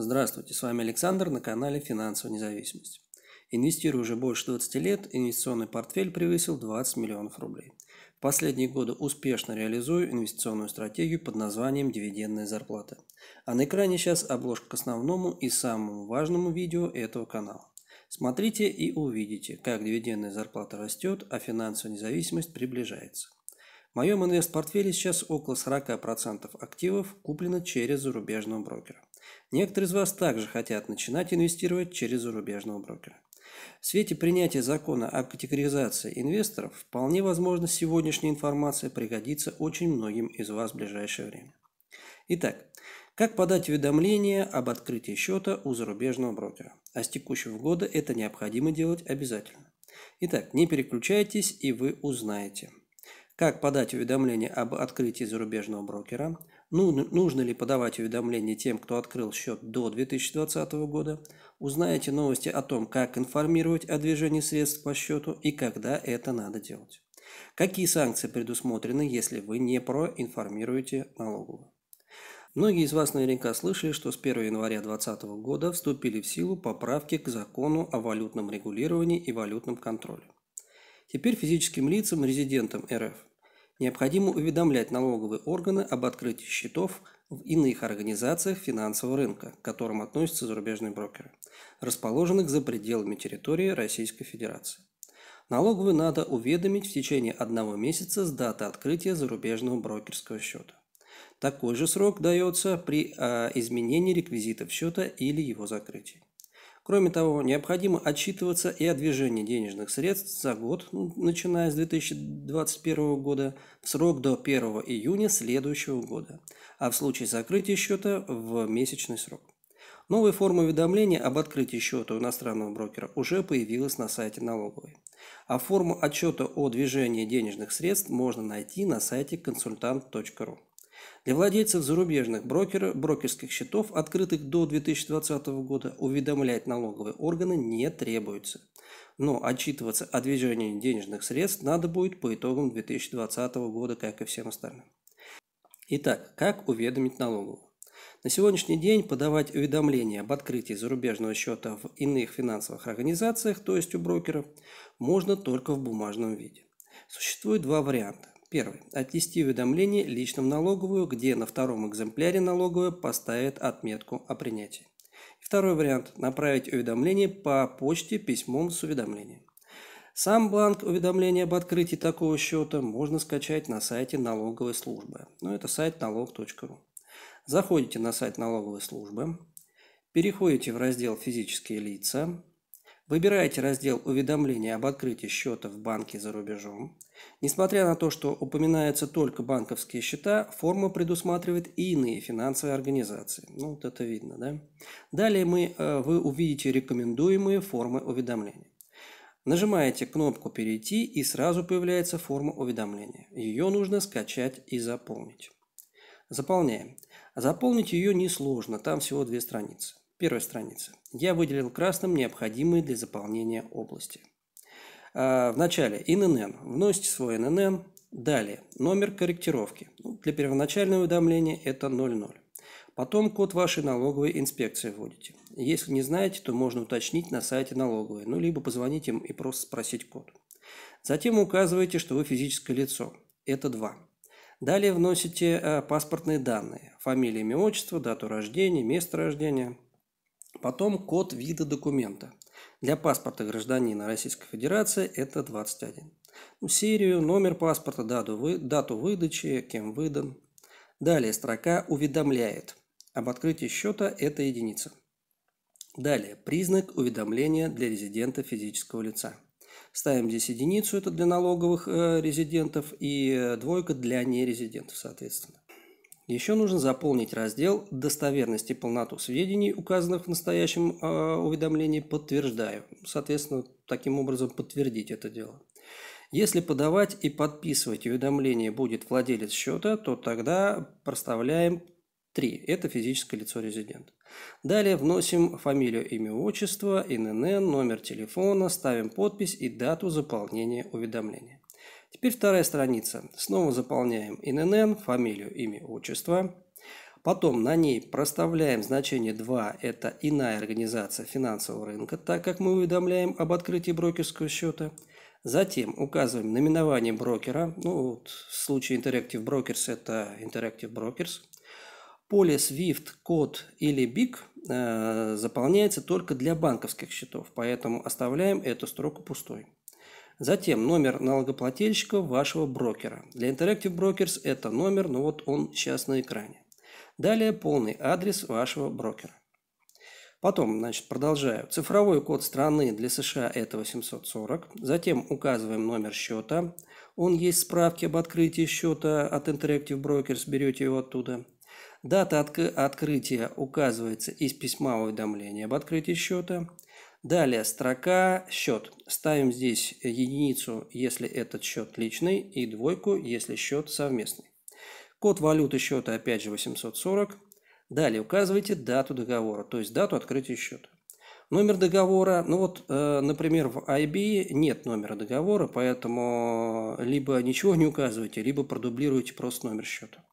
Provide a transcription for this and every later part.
Здравствуйте, с вами Александр на канале «Финансовая независимость». Инвестирую уже больше 20 лет, инвестиционный портфель превысил 20 миллионов рублей. В последние годы успешно реализую инвестиционную стратегию под названием «Дивидендная зарплата». А на экране сейчас обложка к основному и самому важному видео этого канала. Смотрите и увидите, как дивидендная зарплата растет, а финансовая независимость приближается. В моем инвест-портфеле сейчас около 40% активов куплено через зарубежного брокера. Некоторые из вас также хотят начинать инвестировать через зарубежного брокера. В свете принятия закона о категоризации инвесторов вполне возможно сегодняшняя информация пригодится очень многим из вас в ближайшее время. Итак, как подать уведомление об открытии счета у зарубежного брокера? А с текущего года это необходимо делать обязательно. Итак, не переключайтесь и вы узнаете. Как подать уведомление об открытии зарубежного брокера, ну, нужно ли подавать уведомления тем, кто открыл счет до 2020 года, узнаете новости о том, как информировать о движении средств по счету и когда это надо делать. Какие санкции предусмотрены, если вы не проинформируете налоговую? Многие из вас наверняка слышали, что с 1 января 2020 года вступили в силу поправки к закону о валютном регулировании и валютном контроле. Теперь физическим лицам, резидентам РФ, необходимо уведомлять налоговые органы об открытии счетов в иных организациях финансового рынка, к которым относятся зарубежные брокеры, расположенных за пределами территории Российской Федерации. Налоговые надо уведомить в течение одного месяца с даты открытия зарубежного брокерского счета. Такой же срок дается при а, изменении реквизитов счета или его закрытии. Кроме того, необходимо отчитываться и о движении денежных средств за год, ну, начиная с 2021 года, в срок до 1 июня следующего года, а в случае закрытия счета в месячный срок. Новая форма уведомления об открытии счета у иностранного брокера уже появилась на сайте налоговой. А форму отчета о движении денежных средств можно найти на сайте консультант.ру. Для владельцев зарубежных брокер, брокерских счетов, открытых до 2020 года, уведомлять налоговые органы не требуется. Но отчитываться о движении денежных средств надо будет по итогам 2020 года, как и всем остальным. Итак, как уведомить налоговую? На сегодняшний день подавать уведомления об открытии зарубежного счета в иных финансовых организациях, то есть у брокера, можно только в бумажном виде. Существует два варианта. Первый. Отнести уведомление лично в налоговую, где на втором экземпляре налоговая поставит отметку о принятии. Второй вариант. Направить уведомление по почте письмом с уведомлением. Сам бланк уведомления об открытии такого счета можно скачать на сайте налоговой службы. ну, это сайт налог.ру. Заходите на сайт налоговой службы, переходите в раздел «Физические лица», Выбираете раздел «Уведомления об открытии счета в банке за рубежом». Несмотря на то, что упоминаются только банковские счета, форма предусматривает и иные финансовые организации. Ну, вот это видно, да? Далее мы, э, вы увидите рекомендуемые формы уведомления. Нажимаете кнопку «Перейти» и сразу появляется форма уведомления. Ее нужно скачать и заполнить. Заполняем. Заполнить ее несложно, там всего две страницы. Первая страница. Я выделил красным необходимые для заполнения области. А, в начале ИНН. Вносите свой ИНН. Далее. Номер корректировки. Ну, для первоначального уведомления это 00. Потом код вашей налоговой инспекции вводите. Если не знаете, то можно уточнить на сайте налоговой, ну либо позвонить им и просто спросить код. Затем указываете, что вы физическое лицо. Это 2. Далее вносите э, паспортные данные. Фамилия, имя, отчество, дату рождения, место рождения – Потом код вида документа. Для паспорта гражданина Российской Федерации это 21. Ну, серию, номер паспорта, дату, вы, дату выдачи, кем выдан. Далее строка «Уведомляет». Об открытии счета – это единица. Далее признак уведомления для резидента физического лица. Ставим здесь единицу, это для налоговых э, резидентов, и э, двойка для нерезидентов, соответственно. Еще нужно заполнить раздел «Достоверность и полноту сведений, указанных в настоящем э, уведомлении, подтверждаю». Соответственно, таким образом подтвердить это дело. Если подавать и подписывать уведомление будет владелец счета, то тогда проставляем 3. Это физическое лицо резидент. Далее вносим фамилию, имя, отчество, ИНН, номер телефона, ставим подпись и дату заполнения уведомления. Теперь вторая страница. Снова заполняем ИНН, фамилию, имя, отчество. Потом на ней проставляем значение 2, это иная организация финансового рынка, так как мы уведомляем об открытии брокерского счета. Затем указываем наименование брокера, ну вот в случае Interactive Brokers это Interactive Brokers. Поле SWIFT, код или BIC э, заполняется только для банковских счетов, поэтому оставляем эту строку пустой. Затем номер налогоплательщика вашего брокера. Для Interactive Brokers это номер, но вот он сейчас на экране. Далее полный адрес вашего брокера. Потом, значит, продолжаю. Цифровой код страны для США это 840. Затем указываем номер счета. Он есть в справке об открытии счета от Interactive Brokers, берете его оттуда. Дата отк открытия указывается из письма уведомления об открытии счета. Далее строка «Счет». Ставим здесь единицу, если этот счет личный, и двойку, если счет совместный. Код валюты счета опять же 840. Далее указывайте дату договора, то есть дату открытия счета. Номер договора, ну вот, э, например, в IB нет номера договора, поэтому либо ничего не указывайте, либо продублируйте просто номер счета.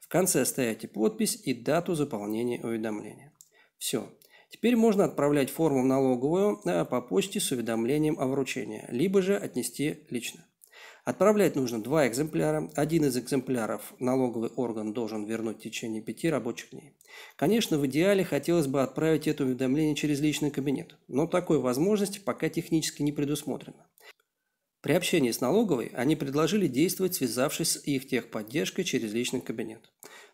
В конце оставите подпись и дату заполнения уведомления. Все. Теперь можно отправлять форму в налоговую э, по почте с уведомлением о вручении, либо же отнести лично. Отправлять нужно два экземпляра. Один из экземпляров налоговый орган должен вернуть в течение пяти рабочих дней. Конечно, в идеале хотелось бы отправить это уведомление через личный кабинет, но такой возможности пока технически не предусмотрено. При общении с налоговой они предложили действовать, связавшись с их техподдержкой через личный кабинет.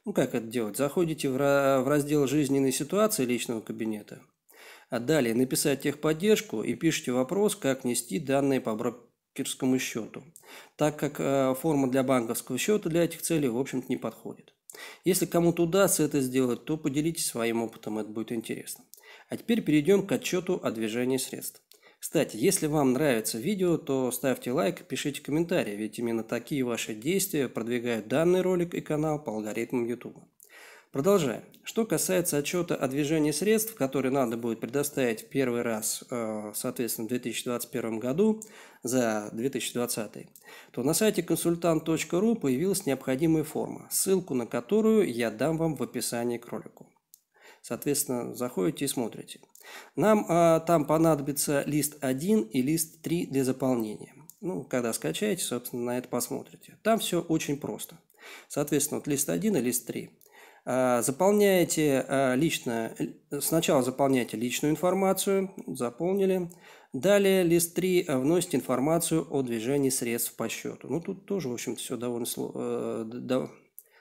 Ну как это делать? Заходите в, в раздел «Жизненные ситуации» личного кабинета, а далее написать техподдержку и пишите вопрос, как нести данные по брокерскому счету, так как э, форма для банковского счета для этих целей, в общем-то, не подходит. Если кому-то удастся это сделать, то поделитесь своим опытом, это будет интересно. А теперь перейдем к отчету о движении средств. Кстати, если вам нравится видео, то ставьте лайк и пишите комментарии, ведь именно такие ваши действия продвигают данный ролик и канал по алгоритмам YouTube. Продолжаем. Что касается отчета о движении средств, который надо будет предоставить первый раз, э, соответственно, в 2021 году за 2020, то на сайте консультант.ру появилась необходимая форма, ссылку на которую я дам вам в описании к ролику. Соответственно, заходите и смотрите. Нам а, там понадобится лист 1 и лист 3 для заполнения. Ну, когда скачаете, собственно, на это посмотрите. Там все очень просто. Соответственно, вот лист 1 и лист 3. А, заполняете а, лично, э, сначала заполняете личную информацию, заполнили. Далее лист 3 э, вносит информацию о движении средств по счету. Ну, тут тоже, в общем-то, все довольно... Э, да,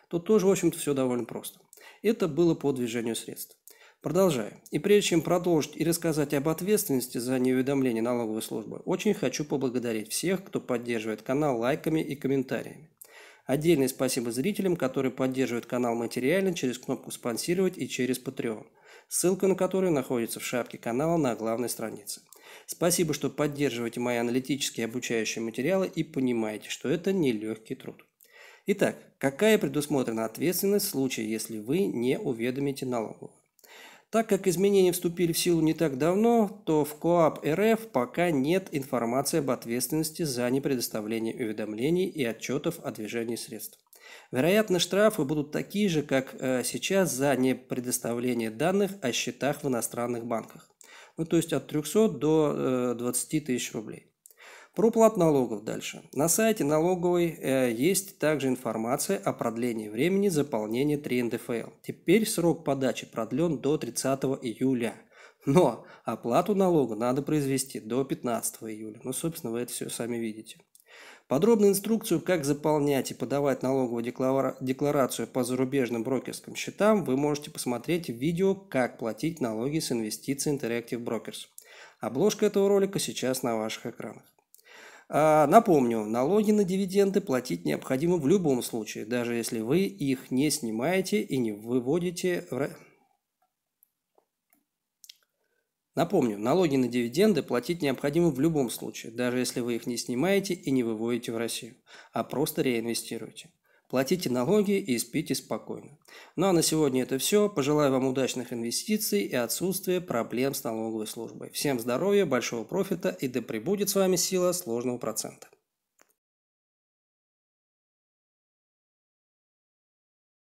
тут тоже, в общем-то, все довольно просто. Это было по движению средств. Продолжаю. И прежде чем продолжить и рассказать об ответственности за неуведомление налоговой службы, очень хочу поблагодарить всех, кто поддерживает канал лайками и комментариями. Отдельное спасибо зрителям, которые поддерживают канал материально через кнопку «Спонсировать» и через Patreon, ссылка на которую находится в шапке канала на главной странице. Спасибо, что поддерживаете мои аналитические обучающие материалы и понимаете, что это нелегкий труд. Итак, какая предусмотрена ответственность в случае, если вы не уведомите налоговую? Так как изменения вступили в силу не так давно, то в КОАП РФ пока нет информации об ответственности за непредоставление уведомлений и отчетов о движении средств. Вероятно, штрафы будут такие же, как э, сейчас за непредоставление данных о счетах в иностранных банках. Ну, то есть от 300 до 20 э, тысяч рублей. Про плат налогов дальше. На сайте налоговой э, есть также информация о продлении времени заполнения 3 НДФЛ. Теперь срок подачи продлен до 30 июля. Но оплату налога надо произвести до 15 июля. Ну, собственно, вы это все сами видите. Подробную инструкцию, как заполнять и подавать налоговую декларацию по зарубежным брокерским счетам, вы можете посмотреть в видео «Как платить налоги с инвестиций Interactive Brokers». Обложка этого ролика сейчас на ваших экранах. А, напомню, налоги на дивиденды платить необходимо в любом случае, даже если вы их не снимаете и не выводите в... Напомню, налоги на дивиденды платить необходимо в любом случае, даже если вы их не снимаете и не выводите в Россию, а просто реинвестируете платите налоги и спите спокойно. Ну а на сегодня это все. Пожелаю вам удачных инвестиций и отсутствия проблем с налоговой службой. Всем здоровья, большого профита и да пребудет с вами сила сложного процента.